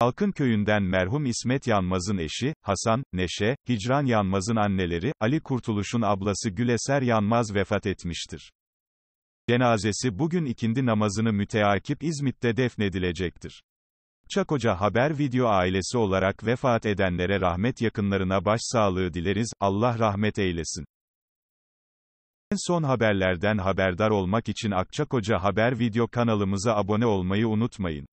Halkın köyünden merhum İsmet Yanmaz'ın eşi, Hasan, Neşe, Hicran Yanmaz'ın anneleri, Ali Kurtuluş'un ablası Güleser Yanmaz vefat etmiştir. Cenazesi bugün ikindi namazını müteakip İzmit'te defnedilecektir. Çakoca Haber Video ailesi olarak vefat edenlere rahmet yakınlarına başsağlığı dileriz, Allah rahmet eylesin. En son haberlerden haberdar olmak için Akçakoca Haber Video kanalımıza abone olmayı unutmayın.